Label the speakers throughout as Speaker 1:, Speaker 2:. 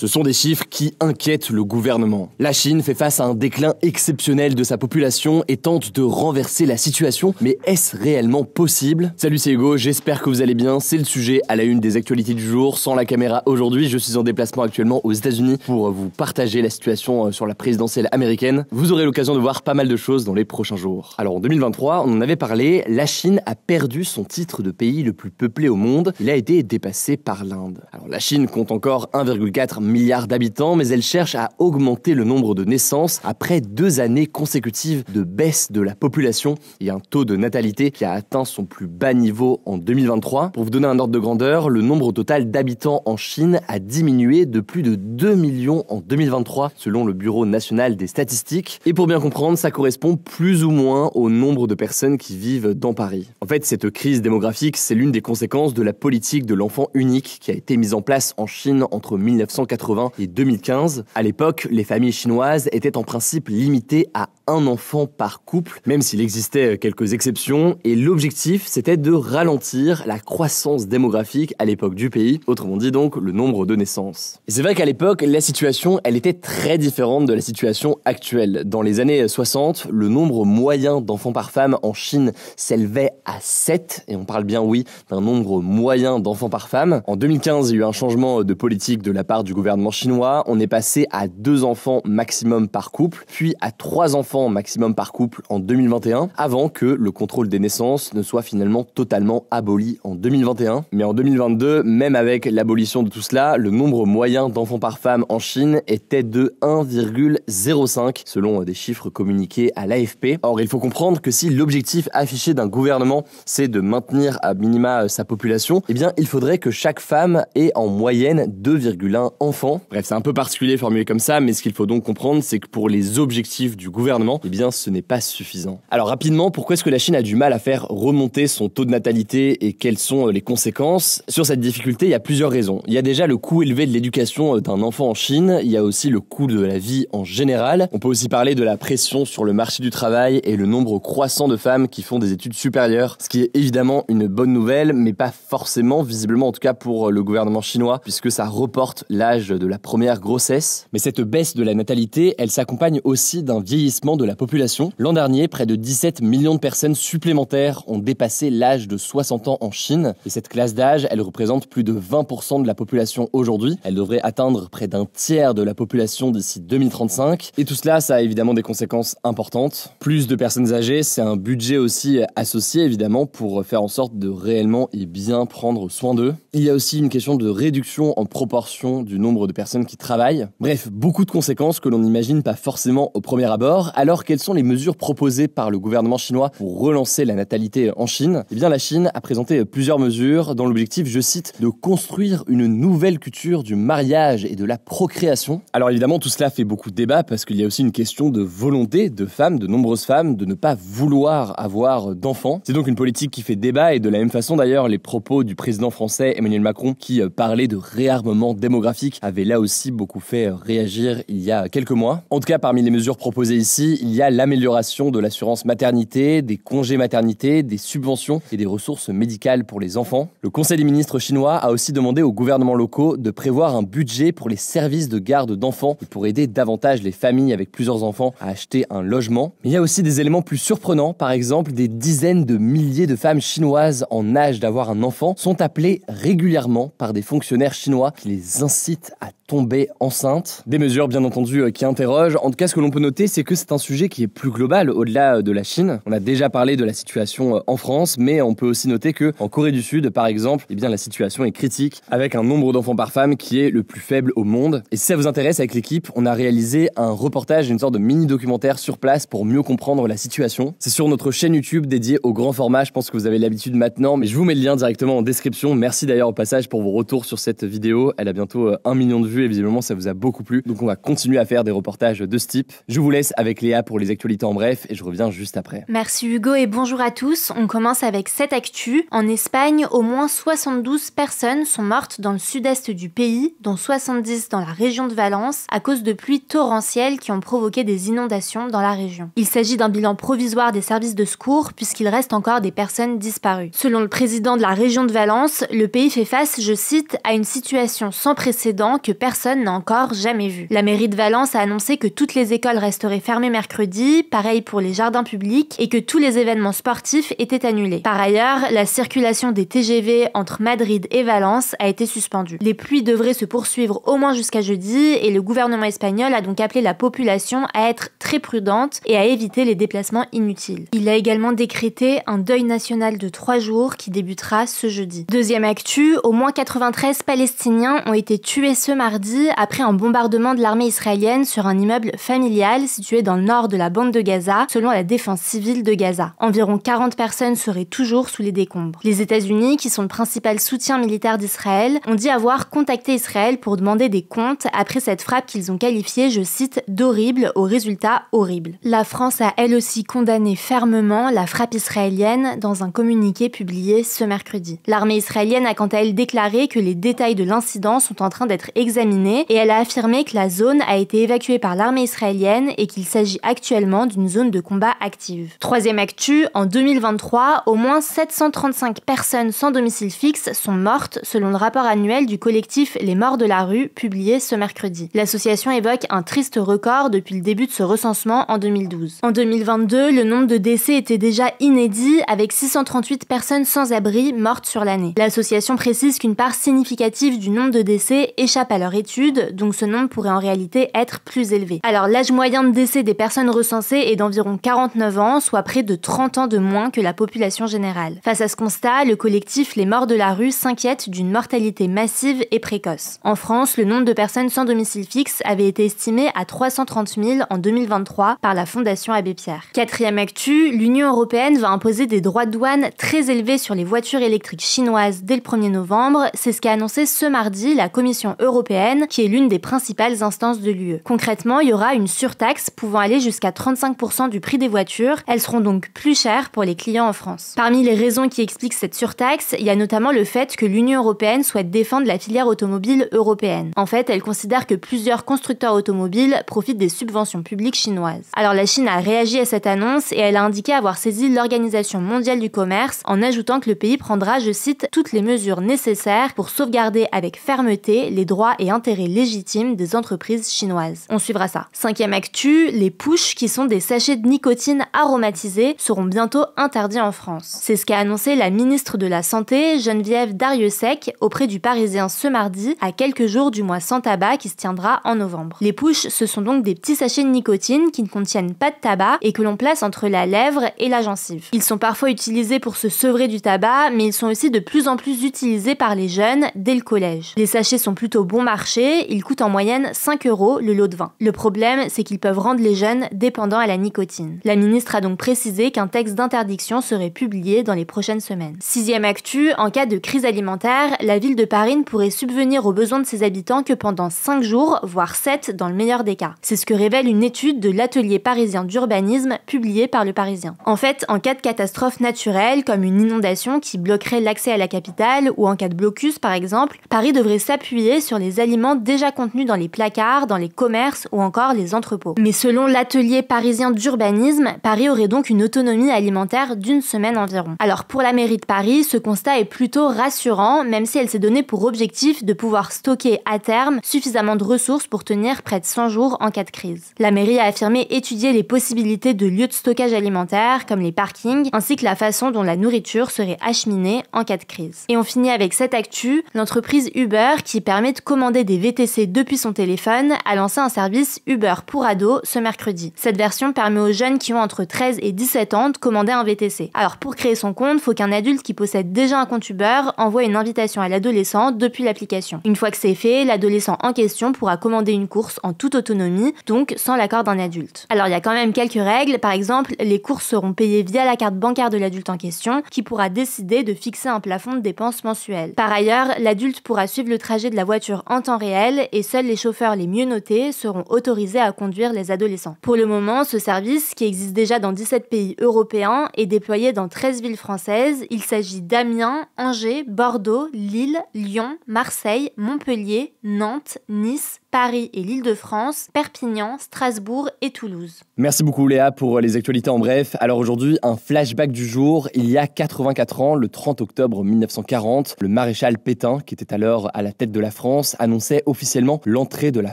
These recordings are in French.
Speaker 1: Ce sont des chiffres qui inquiètent le gouvernement. La Chine fait face à un déclin exceptionnel de sa population et tente de renverser la situation, mais est-ce réellement possible Salut c'est Hugo, j'espère que vous allez bien, c'est le sujet à la une des actualités du jour. Sans la caméra aujourd'hui, je suis en déplacement actuellement aux États-Unis pour vous partager la situation euh, sur la présidentielle américaine. Vous aurez l'occasion de voir pas mal de choses dans les prochains jours. Alors en 2023, on en avait parlé, la Chine a perdu son titre de pays le plus peuplé au monde, il a été dépassé par l'Inde. Alors la Chine compte encore 1,4 milliards d'habitants, mais elle cherche à augmenter le nombre de naissances après deux années consécutives de baisse de la population et un taux de natalité qui a atteint son plus bas niveau en 2023. Pour vous donner un ordre de grandeur, le nombre total d'habitants en Chine a diminué de plus de 2 millions en 2023 selon le Bureau national des statistiques. Et pour bien comprendre, ça correspond plus ou moins au nombre de personnes qui vivent dans Paris. En fait, cette crise démographique, c'est l'une des conséquences de la politique de l'enfant unique qui a été mise en place en Chine entre 1980 1980 et 2015. À l'époque, les familles chinoises étaient en principe limitées à un enfant par couple, même s'il existait euh, quelques exceptions, et l'objectif c'était de ralentir la croissance démographique à l'époque du pays, autrement dit donc le nombre de naissances. Et c'est vrai qu'à l'époque, la situation, elle était très différente de la situation actuelle. Dans les années 60, le nombre moyen d'enfants par femme en Chine s'élevait à 7, et on parle bien, oui, d'un nombre moyen d'enfants par femme. En 2015, il y a eu un changement de politique de la part du gouvernement chinois, on est passé à deux enfants maximum par couple, puis à trois enfants maximum par couple en 2021, avant que le contrôle des naissances ne soit finalement totalement aboli en 2021. Mais en 2022, même avec l'abolition de tout cela, le nombre moyen d'enfants par femme en Chine était de 1,05 selon des chiffres communiqués à l'AFP. Or, il faut comprendre que si l'objectif affiché d'un gouvernement, c'est de maintenir à minima euh, sa population, eh bien, il faudrait que chaque femme ait en moyenne 2,1 enfants. Bref, c'est un peu particulier formulé comme ça, mais ce qu'il faut donc comprendre, c'est que pour les objectifs du gouvernement, et eh bien ce n'est pas suffisant. Alors rapidement, pourquoi est-ce que la Chine a du mal à faire remonter son taux de natalité et quelles sont euh, les conséquences Sur cette difficulté, il y a plusieurs raisons. Il y a déjà le coût élevé de l'éducation euh, d'un enfant en Chine, il y a aussi le coût de la vie en général. On peut aussi parler de la pression sur le marché du travail et le nombre croissant de femmes qui font des études supérieures, ce qui est évidemment une bonne nouvelle, mais pas forcément, visiblement en tout cas pour euh, le gouvernement chinois, puisque ça reporte l'âge de la première grossesse. Mais cette baisse de la natalité, elle s'accompagne aussi d'un vieillissement de la population. L'an dernier, près de 17 millions de personnes supplémentaires ont dépassé l'âge de 60 ans en Chine. Et cette classe d'âge, elle représente plus de 20% de la population aujourd'hui. Elle devrait atteindre près d'un tiers de la population d'ici 2035. Et tout cela, ça a évidemment des conséquences importantes. Plus de personnes âgées, c'est un budget aussi associé évidemment pour faire en sorte de réellement et bien prendre soin d'eux. Il y a aussi une question de réduction en proportion du nombre de personnes qui travaillent. Bref, beaucoup de conséquences que l'on n'imagine pas forcément au premier abord. Alors, quelles sont les mesures proposées par le gouvernement chinois pour relancer la natalité en Chine Eh bien, la Chine a présenté plusieurs mesures dans l'objectif, je cite, de construire une nouvelle culture du mariage et de la procréation. Alors, évidemment, tout cela fait beaucoup de débat parce qu'il y a aussi une question de volonté de femmes, de nombreuses femmes, de ne pas vouloir avoir d'enfants. C'est donc une politique qui fait débat et de la même façon, d'ailleurs, les propos du président français Emmanuel Macron qui euh, parlait de réarmement démographique avaient là aussi beaucoup fait euh, réagir il y a quelques mois. En tout cas, parmi les mesures proposées ici, il y a l'amélioration de l'assurance maternité, des congés maternité, des subventions et des ressources médicales pour les enfants. Le Conseil des ministres chinois a aussi demandé aux gouvernements locaux de prévoir un budget pour les services de garde d'enfants pour aider davantage les familles avec plusieurs enfants à acheter un logement. Mais il y a aussi des éléments plus surprenants, par exemple des dizaines de milliers de femmes chinoises en âge d'avoir un enfant sont appelées régulièrement par des fonctionnaires chinois qui les incitent à tomber enceintes. Des mesures bien entendu euh, qui interrogent. En tout cas, ce que l'on peut noter, c'est que c'est un sujet qui est plus global au-delà de la Chine. On a déjà parlé de la situation euh, en France, mais on peut aussi noter que en Corée du Sud, par exemple, eh bien la situation est critique avec un nombre d'enfants par femme qui est le plus faible au monde. Et si ça vous intéresse, avec l'équipe, on a réalisé un reportage, une sorte de mini documentaire sur place pour mieux comprendre la situation. C'est sur notre chaîne YouTube dédiée au grand format. Je pense que vous avez l'habitude maintenant, mais je vous mets le lien directement en description. Merci d'ailleurs au passage pour vos retours sur cette vidéo. Elle a bientôt euh, un million de vues et visiblement ça vous a beaucoup plu. Donc on va continuer à faire des reportages de ce type. Je vous laisse avec les pour les actualités en bref et je reviens juste après.
Speaker 2: Merci Hugo et bonjour à tous. On commence avec cette actu. En Espagne, au moins 72 personnes sont mortes dans le sud-est du pays, dont 70 dans la région de Valence, à cause de pluies torrentielles qui ont provoqué des inondations dans la région. Il s'agit d'un bilan provisoire des services de secours puisqu'il reste encore des personnes disparues. Selon le président de la région de Valence, le pays fait face, je cite, à une situation sans précédent que personne n'a encore jamais vue. La mairie de Valence a annoncé que toutes les écoles resteraient fermées mercredi mercredi, pareil pour les jardins publics, et que tous les événements sportifs étaient annulés. Par ailleurs, la circulation des TGV entre Madrid et Valence a été suspendue. Les pluies devraient se poursuivre au moins jusqu'à jeudi, et le gouvernement espagnol a donc appelé la population à être très prudente et à éviter les déplacements inutiles. Il a également décrété un deuil national de trois jours qui débutera ce jeudi. Deuxième actu, au moins 93 Palestiniens ont été tués ce mardi après un bombardement de l'armée israélienne sur un immeuble familial situé dans le nord de la bande de Gaza, selon la défense civile de Gaza. Environ 40 personnes seraient toujours sous les décombres. Les États-Unis, qui sont le principal soutien militaire d'Israël, ont dit avoir contacté Israël pour demander des comptes après cette frappe qu'ils ont qualifiée, je cite, d'horrible, au résultat horrible. La France a elle aussi condamné fermement la frappe israélienne dans un communiqué publié ce mercredi. L'armée israélienne a quant à elle déclaré que les détails de l'incident sont en train d'être examinés et elle a affirmé que la zone a été évacuée par l'armée israélienne et qu'il s'agit actuellement d'une zone de combat active. Troisième actu, en 2023, au moins 735 personnes sans domicile fixe sont mortes selon le rapport annuel du collectif Les Morts de la rue publié ce mercredi. L'association évoque un triste record depuis le début de ce recensement en 2012. En 2022, le nombre de décès était déjà inédit avec 638 personnes sans abri mortes sur l'année. L'association précise qu'une part significative du nombre de décès échappe à leur étude, donc ce nombre pourrait en réalité être plus élevé. Alors l'âge moyen de décès des personnes recensées est d'environ 49 ans, soit près de 30 ans de moins que la population générale. Face à ce constat, le collectif Les Morts de la rue s'inquiète d'une mortalité massive et précoce. En France, le nombre de personnes sans domicile fixe avait été estimé à 330 000 en 2023 par la Fondation Abbé Pierre. Quatrième actu, l'Union européenne va imposer des droits de douane très élevés sur les voitures électriques chinoises dès le 1er novembre. C'est ce qu'a annoncé ce mardi la Commission européenne, qui est l'une des principales instances de l'UE. Concrètement, il y aura une surtaxe pouvant aller jusqu'à 35% du prix des voitures. Elles seront donc plus chères pour les clients en France. Parmi les raisons qui expliquent cette surtaxe, il y a notamment le fait que l'Union européenne souhaite défendre la filière automobile européenne. En fait, elle considère que plusieurs constructeurs automobiles profitent des subventions publiques chinoises. Alors la Chine a réagi à cette annonce et elle a indiqué avoir saisi l'Organisation mondiale du commerce en ajoutant que le pays prendra, je cite, toutes les mesures nécessaires pour sauvegarder avec fermeté les droits et intérêts légitimes des entreprises chinoises. On suivra ça. Cinquième actu, les push, qui sont des sachets de nicotine aromatisés, seront bientôt interdits en France. C'est ce qu'a annoncé la ministre de la Santé, Geneviève Dariussec, auprès du Parisien ce mardi, à quelques jours du mois sans tabac qui se tiendra en novembre. Les pouches ce sont donc des petits sachets de nicotine qui ne contiennent pas de tabac et que l'on place entre la lèvre et la gencive. Ils sont parfois utilisés pour se sevrer du tabac, mais ils sont aussi de plus en plus utilisés par les jeunes dès le collège. Les sachets sont plutôt bon marché, ils coûtent en moyenne 5 euros le lot de vin. Le problème, c'est qu'ils peuvent rendre les jeunes dépendant à la nicotine. La ministre a donc précisé qu'un texte d'interdiction serait publié dans les prochaines semaines. Sixième actu, en cas de crise alimentaire, la ville de Paris ne pourrait subvenir aux besoins de ses habitants que pendant 5 jours, voire 7 dans le meilleur des cas. C'est ce que révèle une étude de l'atelier parisien d'urbanisme publiée par le Parisien. En fait, en cas de catastrophe naturelle, comme une inondation qui bloquerait l'accès à la capitale ou en cas de blocus par exemple, Paris devrait s'appuyer sur les aliments déjà contenus dans les placards, dans les commerces ou encore les entrepôts. Mais selon la atelier parisien d'urbanisme, Paris aurait donc une autonomie alimentaire d'une semaine environ. Alors pour la mairie de Paris, ce constat est plutôt rassurant, même si elle s'est donné pour objectif de pouvoir stocker à terme suffisamment de ressources pour tenir près de 100 jours en cas de crise. La mairie a affirmé étudier les possibilités de lieux de stockage alimentaire, comme les parkings, ainsi que la façon dont la nourriture serait acheminée en cas de crise. Et on finit avec cette actu, l'entreprise Uber, qui permet de commander des VTC depuis son téléphone, a lancé un service Uber pour ados ce mercredi. Cette version permet aux jeunes qui ont entre 13 et 17 ans de commander un VTC. Alors pour créer son compte, faut qu'un adulte qui possède déjà un compte Uber envoie une invitation à l'adolescent depuis l'application. Une fois que c'est fait, l'adolescent en question pourra commander une course en toute autonomie, donc sans l'accord d'un adulte. Alors il y a quand même quelques règles, par exemple, les courses seront payées via la carte bancaire de l'adulte en question, qui pourra décider de fixer un plafond de dépenses mensuelles. Par ailleurs, l'adulte pourra suivre le trajet de la voiture en temps réel et seuls les chauffeurs les mieux notés seront autorisés à conduire les adolescents. Pour le moment, ce service, qui existe déjà dans 17 pays européens, est déployé dans 13 villes françaises. Il s'agit d'Amiens, Angers, Bordeaux, Lille, Lyon, Marseille, Montpellier, Nantes, Nice, Paris et l'Île-de-France, Perpignan, Strasbourg et Toulouse.
Speaker 1: Merci beaucoup Léa pour euh, les actualités en bref. Alors aujourd'hui, un flashback du jour. Il y a 84 ans, le 30 octobre 1940, le maréchal Pétain, qui était alors à la tête de la France, annonçait officiellement l'entrée de la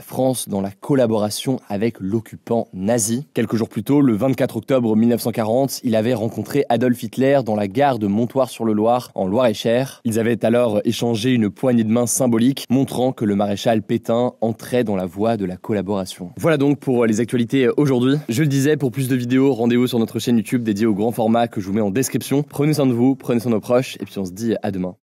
Speaker 1: France dans la collaboration avec l'occupant nazi. Quelques jours plus tôt, le 24 octobre 1940, il avait rencontré Adolf Hitler dans la gare de Montoire-sur-le-Loir, en Loire-et-Cher. Ils avaient alors échangé une poignée de main symbolique, montrant que le maréchal Pétain entrait dans la voie de la collaboration. Voilà donc pour euh, les actualités euh, aujourd'hui. Je le disais, pour plus de vidéos, rendez-vous sur notre chaîne YouTube dédiée au grand format que je vous mets en description. Prenez soin de vous, prenez soin de nos proches, et puis on se dit à demain.